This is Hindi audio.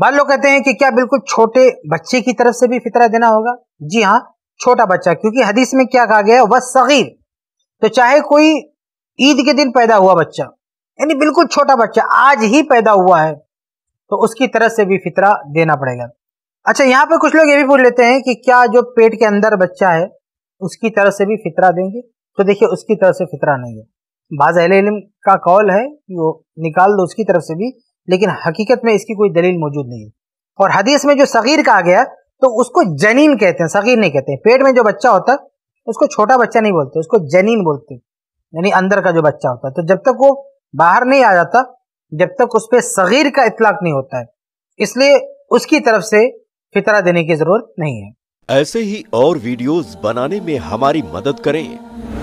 बाल लोग कहते हैं कि क्या बिल्कुल छोटे बच्चे की तरफ से भी फितरा देना होगा जी हाँ छोटा बच्चा क्योंकि हदीस में क्या कहा गया वह सगीर तो चाहे कोई ईद के दिन पैदा हुआ बच्चा यानी बिल्कुल छोटा बच्चा आज ही पैदा हुआ है तो उसकी तरफ से भी फितरा देना पड़ेगा अच्छा यहाँ पर कुछ लोग ये भी पूछ लेते हैं कि क्या जो पेट के अंदर बच्चा है उसकी तरफ से भी फितरा देंगे तो देखिए उसकी तरफ से फितरा नहीं है बाज अहल का कौल है कि वो निकाल दो उसकी तरफ से भी लेकिन हकीकत में इसकी कोई दलील मौजूद नहीं है और हदीस में जो सगीर कहा गया तो उसको जनीन कहते हैं सगीर नहीं कहते हैं पेट में जो बच्चा होता है उसको छोटा बच्चा नहीं बोलते उसको जनीन बोलते यानी अंदर का जो बच्चा होता है तो जब तक वो बाहर नहीं आ जाता जब तक उस पर सगीर का इतलाक नहीं होता है इसलिए उसकी तरफ से फितरा देने की जरूरत नहीं है ऐसे ही और वीडियोस बनाने में हमारी मदद करें